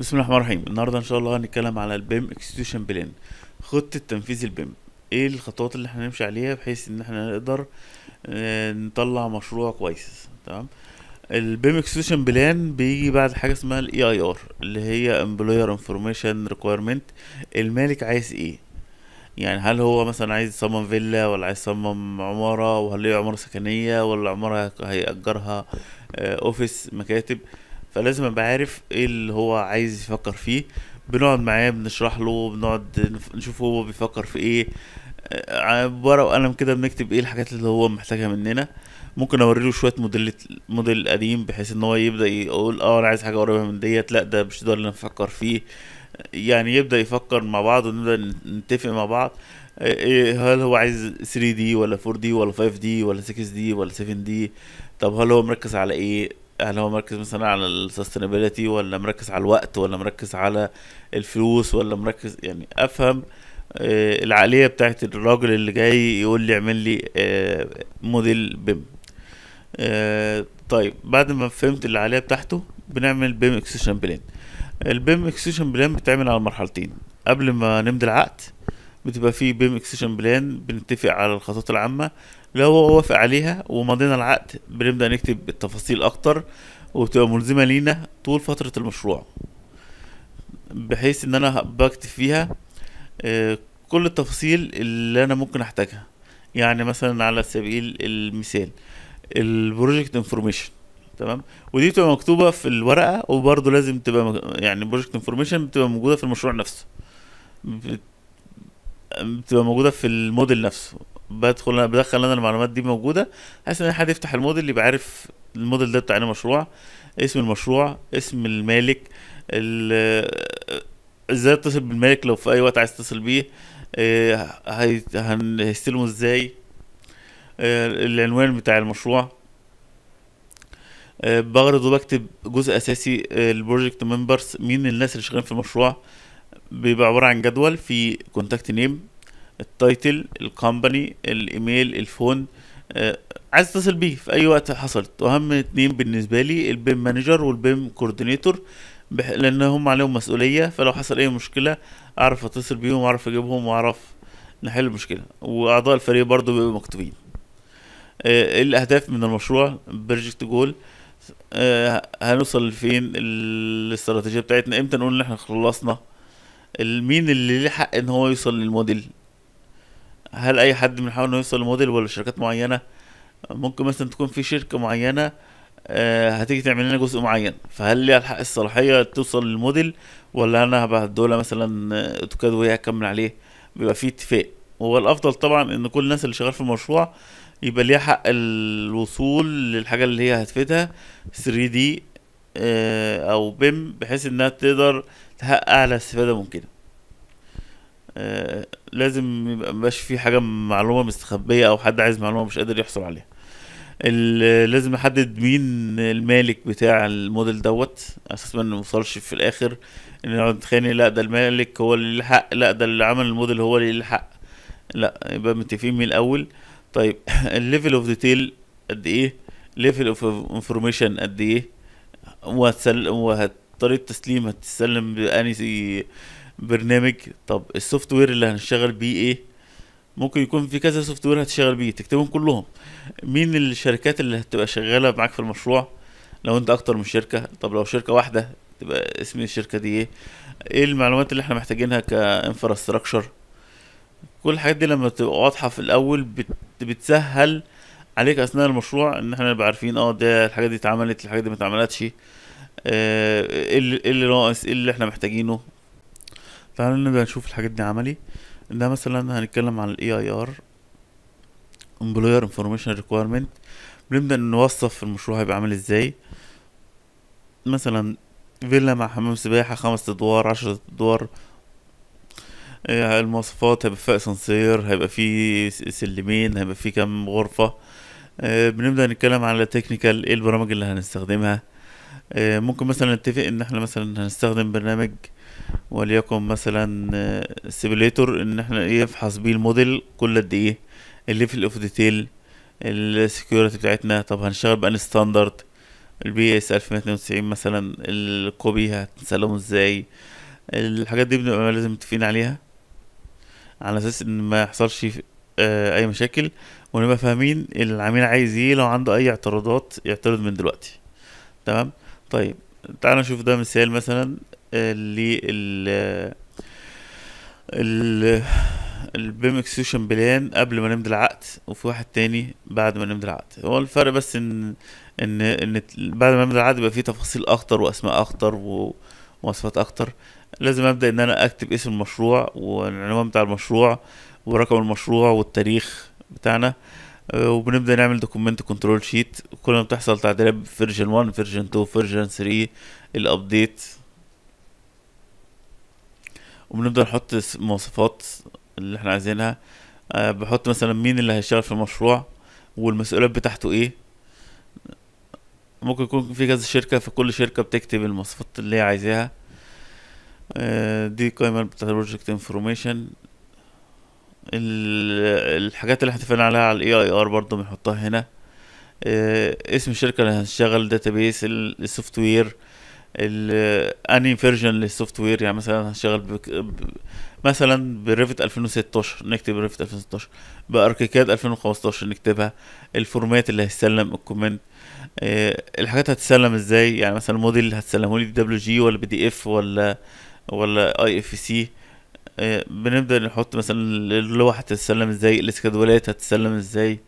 بسم الله الرحمن الرحيم النهارده ان شاء الله هنتكلم على البيم اكستيوشن بلان خطه تنفيذ البيم ايه الخطوات اللي احنا هنمشي عليها بحيث ان احنا نقدر آه، نطلع مشروع كويس تمام البيم اكستيوشن بلان بيجي بعد حاجه اسمها الاي اي ار اللي هي امبلوير انفورميشن ريكويرمنت المالك عايز ايه يعني هل هو مثلا عايز يصمم فيلا ولا عايز يصمم عماره وهل هي عماره سكنيه ولا عماره هيأجرها اوفيس آه، مكاتب فلازم ابقى عارف ايه اللي هو عايز يفكر فيه بنقعد معاه بنشرح له بنقعد نشوف هو بيفكر في ايه بورقه آه، وقلم كده بنكتب ايه الحاجات اللي هو محتاجها مننا ممكن اوريله شويه موديل موديل قديم بحيث ان هو يبدا يقول اه انا عايز حاجه قريبه من ديت لا ده مش ده اللي انا بفكر فيه يعني يبدا يفكر مع بعض ونبدا نتفق مع بعض آه، إيه هل هو عايز 3 دي ولا 4 دي ولا 5 دي ولا 6 دي ولا 7 دي طب هل هو مركز على ايه هل هو مركز مثلا على السستينابيلتي ولا مركز على الوقت ولا مركز على الفلوس ولا مركز يعني افهم آه، العقليه بتاعت الراجل اللي جاي يقول لي اعمل لي آه، موديل بيم آه، طيب بعد ما فهمت العقليه بتاعته بنعمل بيم اكسشن بلان البيم اكسشن بلان بتعمل على مرحلتين قبل ما نمضي العقد بتبقى في بيم اكسشن بلان بنتفق على الخطوات العامه لو هو وافق عليها ومضينا العقد بنبدا نكتب التفاصيل اكتر وبتبقى ملزمه لينا طول فتره المشروع بحيث ان انا بكتب فيها آه، كل التفاصيل اللي انا ممكن احتاجها يعني مثلا على سبيل المثال البروجكت انفورميشن تمام ودي بتبقى مكتوبه في الورقه وبرده لازم تبقى يعني البروجكت انفورميشن بتبقى موجوده في المشروع نفسه بتبقى موجوده في الموديل نفسه بدخل انا بدخل انا المعلومات دي موجوده بحيث ان اي حد يفتح الموديل يبقى عارف الموديل ده بتاع مشروع اسم المشروع اسم المالك ازاي اتصل بالمالك لو في اي وقت عايز تتصل بيه آه، هيستلمه ازاي آه، العنوان بتاع المشروع آه، بغرض وبكتب جزء اساسي البروجكت ممبرز مين الناس اللي شغالين في المشروع بيبقى عباره عن جدول فيه كونتاكت نيم التايتل الكومباني الايميل الفون آه، عايز اتصل بيه في اي وقت حصلت واهم اتنين بالنسبه لي البيم مانجر والبيم كوردينيتور لان هم عليهم مسؤوليه فلو حصل اي مشكله اعرف اتصل بيهم واعرف اجيبهم واعرف نحل المشكله واعضاء الفريق برضو بيبقوا مكتوبين آه، الاهداف من المشروع بروجكت جول آه، هنوصل لفين الاستراتيجيه بتاعتنا امتى نقول ان احنا خلصنا مين اللي ليه حق ان هو يوصل للموديل هل اي حد بيحاول انه يوصل للموديل ولا شركات معينه ممكن مثلا تكون في شركه معينه آه، هتيجي تعمل لنا جزء معين فهل ليها الحق الصلاحيه توصل للموديل ولا انا هبهدله مثلا آه، اوتوكاد وهي هكمل عليه بيبقى في اتفاق هو الافضل طبعا ان كل الناس اللي شغال في المشروع يبقى ليها حق الوصول للحاجه اللي هي هتفيدها 3 دي آه، او بيم بحيث انها تقدر تحقق اعلى استفاده ممكنه آه لازم يبقى مبقاش في حاجه معلومه مستخبيه او حد عايز معلومه مش قادر يحصل عليها لازم احدد مين المالك بتاع الموديل دوت اساس ما نوصلش في الاخر ان نقعد نتخانق لا ده المالك هو اللي الحق لا ده اللي عمل الموديل هو اللي الحق لا يبقى متفقين من الاول طيب الليفل اوف ديتيل قد ايه ليفل اوف انفورميشن قد ايه وهتسل وهت طريقه تسليم هتتسلم باني برنامج طب السوفت وير اللي هنشتغل بيه ايه ممكن يكون في كذا سوفت وير هتشتغل بيه تكتبهم كلهم مين الشركات اللي هتبقى شغاله معاك في المشروع لو انت اكتر من شركه طب لو شركه واحده تبقى اسم الشركه دي ايه ايه المعلومات اللي احنا محتاجينها كانفراستراكشر كل الحاجات دي لما تبقى واضحه في الاول بت... بتسهل عليك اثناء المشروع ان احنا نبقى عارفين اه ده الحاجات دي اتعملت الحاجات دي ما اتعملتش ايه اللي ناقص ايه اللي احنا محتاجينه تعالوا نبدا نشوف الحاجات دي عملي ده مثلا هنتكلم عن الاي اي ار امبلوير انفورميشن ريكويرمنت بنبدا نوصف المشروع هيبقى عامل ازاي مثلا فيلا مع حمام سباحه خمس ادوار عشرة ادوار آه، المواصفات هيبقى فيه اسانسير هيبقى فيه سلمين هيبقى فيه كام غرفه آه، بنبدا نتكلم على تكنيكال ايه البرامج اللي هنستخدمها آه، ممكن مثلا نتفق ان احنا مثلا هنستخدم برنامج وليكن مثلا سيميليتور آه، ان احنا ايه نفحص بيه الموديل كل قد ايه الليفل اوف ديتيل السكيورتي بتاعتنا طب هنشتغل بان ستاندرد البي اس 1092 مثلا الكوبي هتسلمه ازاي الحاجات دي بنبقى لازم متفقين عليها على اساس ان ما يحصلش آه، اي مشاكل ونبقى فاهمين العميل عايز ايه لو عنده اي اعتراضات يعترض من دلوقتي تمام طيب تعال نشوف ده مثال مثلا لل آه، ال البيم اكسكيوشن بلان قبل ما نمضي العقد وفي واحد تاني بعد ما نمضي العقد هو الفرق بس ان ان ان بعد ما نمضي العقد بيبقى فيه تفاصيل اخطر واسماء اخطر ومواصفات اخطر لازم ابدا ان انا اكتب اسم المشروع والعنوان بتاع المشروع ورقم المشروع والتاريخ بتاعنا آه، وبنبدا نعمل دوكمنت كنترول شيت كل ما بتحصل تعديلات فيرجن 1 فيرجن 2 فيرجن 3 الابديت وبنبدا نحط مواصفات اللي احنا عايزينها آه، بحط مثلا مين اللي هيشتغل في المشروع والمسؤوليات بتاعته ايه ممكن يكون في كذا شركة فكل شركة بتكتب المواصفات اللي هي عايزاها آه، دي قائمة بتاعت البروجكت انفورميشن الحاجات اللي هتفعل عليها على الاي اي ار برضه بنحطها هنا آه، اسم الشركه اللي هنشتغل داتابيس السوفت وير اني فيرجن للسوفت وير يعني مثلا هنشتغل بك... مثلا بريفت 2016 نكتب بريفت 2016 باركيكاد 2015 نكتبها الفورمات اللي هيسلم الكومنت أه الحاجات هتتسلم ازاي يعني مثلا الموديل هتسلمه لي دبليو جي ولا بي دي اف ولا ولا اي اف سي إيه، بنبدا نحط مثلا اللوحه هتتسلم ازاي الاسكادولات هتتسلم ازاي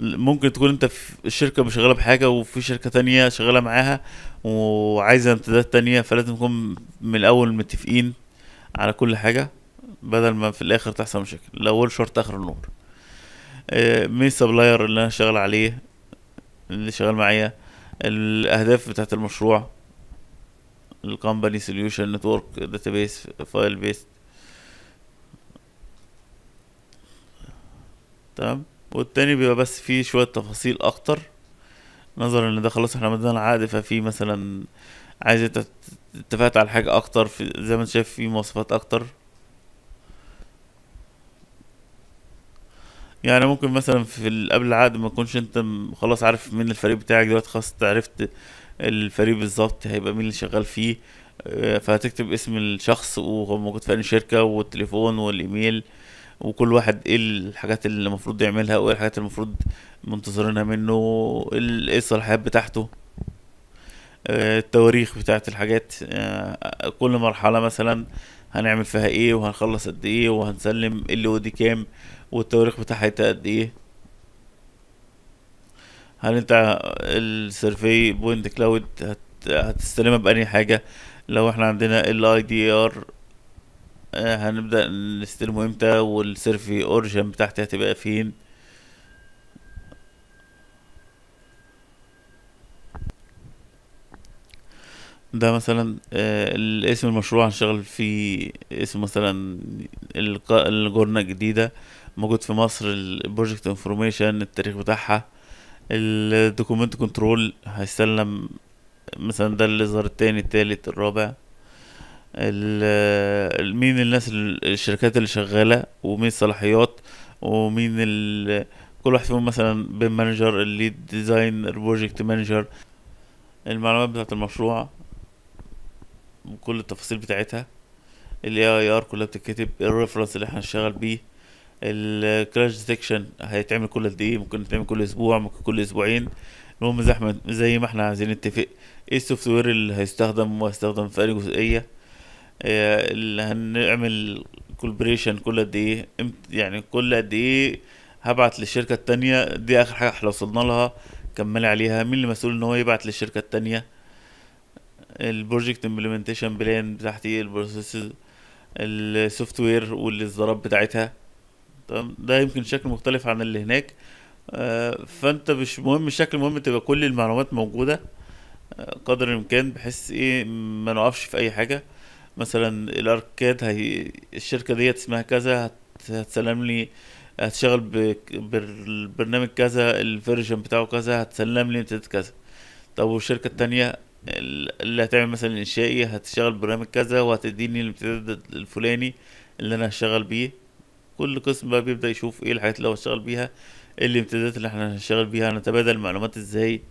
ممكن تكون انت في الشركة مشغلة بحاجة وفي شركة تانية شغالة معاها وعايزة امتدادات تانية فلازم نكون من الأول متفقين على كل حاجة بدل ما في الآخر تحصل مشاكل الأول شرط آخر النور مين السبلاير اللي أنا شغال عليه اللي شغال معايا الأهداف بتاعة المشروع الكومباني سوليوشن نتورك داتابيس فايل بيست تمام والتاني بيبقى بس فيه شوية تفاصيل أكتر نظرا ان ده خلاص احنا مدينا العقد ففي مثلا عايز انت اتفقت على حاجة أكتر في زي ما انت شايف في مواصفات أكتر يعني ممكن مثلا في قبل العقد ما تكونش انت خلاص عارف مين الفريق بتاعك دلوقتي خلاص عرفت الفريق بالظبط هيبقى مين اللي شغال فيه آه، فهتكتب اسم الشخص وهو موجود في شركه والتليفون والايميل وكل واحد ايه الحاجات اللي المفروض يعملها وايه الحاجات اللي المفروض منتظرينها منه ايه الصلاحيات بتاعته آه، التواريخ بتاعة الحاجات آه، كل مرحله مثلا هنعمل فيها ايه وهنخلص قد ايه وهنسلم اللي ودي كام والتواريخ بتاعها قد ايه هل انت السيرفي بوينت كلاود هتستلمها بأني حاجة لو احنا عندنا ال اي دي ار هنبدأ نستلمه امتى والسيرفي اوريجن بتاعتي هتبقى فين ده مثلا آه، الاسم اسم المشروع هنشتغل فيه اسم مثلا الجورنة الجديدة موجود في مصر البروجكت انفورميشن التاريخ بتاعها الدوكومنت كنترول هيسلم مثلا ده اللي ظهر التاني التالت الرابع مين الناس الشركات اللي شغاله ومين الصلاحيات ومين ال... كل واحد فيهم مثلا بين مانجر الليد ديزاين البروجكت مانجر المعلومات بتاعه المشروع وكل التفاصيل بتاعتها الاي اي ار كلها بتتكتب الريفرنس اللي احنا هنشتغل بيه الكراش ديتكشن هيتعمل كل قد ايه ممكن يتعمل كل اسبوع ممكن كل اسبوعين المهم زي احمد زي ما احنا عايزين نتفق ايه السوفت وير اللي هيستخدم وهيستخدم في اي جزئيه إيه اللي هنعمل كولبريشن كل قد ايه يعني كل قد ايه هبعت للشركه التانية دي اخر حاجه احنا وصلنا لها كمل عليها مين المسؤول ان هو يبعت للشركه التانية البروجكت امبلمنتيشن بلان بتاعتي البروسيس السوفت وير والاصدارات بتاعتها ده يمكن شكل مختلف عن اللي هناك آه، فانت مش مهم الشكل المهم تبقى كل المعلومات موجوده آه، قدر الامكان بحيث ايه ما نقفش في اي حاجه مثلا الاركاد هي الشركه دي اسمها كذا هتسلم لي هتشتغل بالبرنامج كذا الفيرجن بتاعه كذا هتسلم لي امتداد كذا طب والشركه التانية اللي هتعمل مثلا انشائي هتشتغل برنامج كذا وهتديني الامتداد الفلاني اللي انا هشتغل بيه كل قسم بقى بيبدا يشوف ايه الحاجات اللي هو اشتغل بيها ايه الامتدادات اللي احنا هنشتغل بيها هنتبادل المعلومات ازاي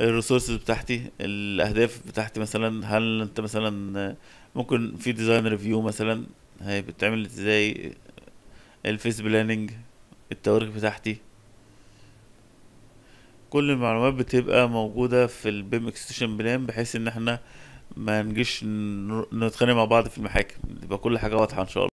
الريسورسز بتاعتي الاهداف بتاعتي مثلا هل انت مثلا ممكن في ديزاين ريفيو مثلا هي بتعمل ازاي الفيس بلاننج التواريخ بتاعتي كل المعلومات بتبقى موجودة في البيم اكستشن بلان بحيث ان احنا ما نجيش نتخانق مع بعض في المحاكم يبقى كل حاجه واضحه ان شاء الله